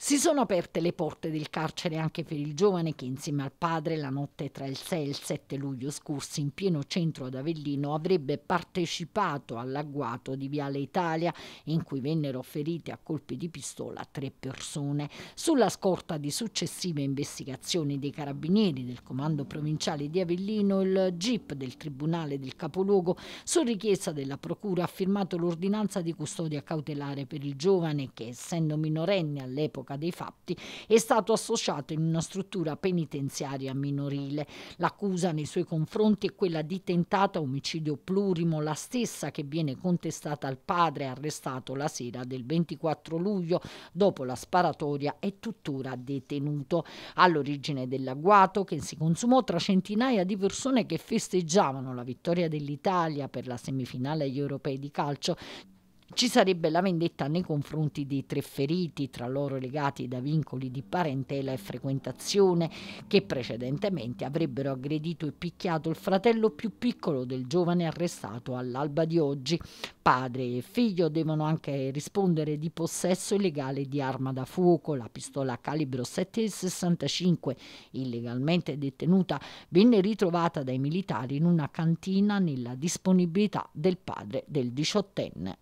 Si sono aperte le porte del carcere anche per il giovane che insieme al padre la notte tra il 6 e il 7 luglio scorsi in pieno centro ad Avellino avrebbe partecipato all'agguato di Viale Italia in cui vennero ferite a colpi di pistola tre persone. Sulla scorta di successive investigazioni dei carabinieri del comando provinciale di Avellino il GIP del Tribunale del Capoluogo su richiesta della Procura ha firmato l'ordinanza di custodia cautelare per il giovane che essendo minorenne all'epoca all'epoca dei fatti, è stato associato in una struttura penitenziaria minorile. L'accusa nei suoi confronti è quella di tentata omicidio plurimo, la stessa che viene contestata al padre arrestato la sera del 24 luglio dopo la sparatoria e tuttora detenuto. All'origine dell'agguato che si consumò tra centinaia di persone che festeggiavano la vittoria dell'Italia per la semifinale agli europei di calcio ci sarebbe la vendetta nei confronti dei tre feriti, tra loro legati da vincoli di parentela e frequentazione, che precedentemente avrebbero aggredito e picchiato il fratello più piccolo del giovane arrestato all'alba di oggi. Padre e figlio devono anche rispondere di possesso illegale di arma da fuoco. La pistola calibro 7,65, illegalmente detenuta, venne ritrovata dai militari in una cantina nella disponibilità del padre del diciottenne.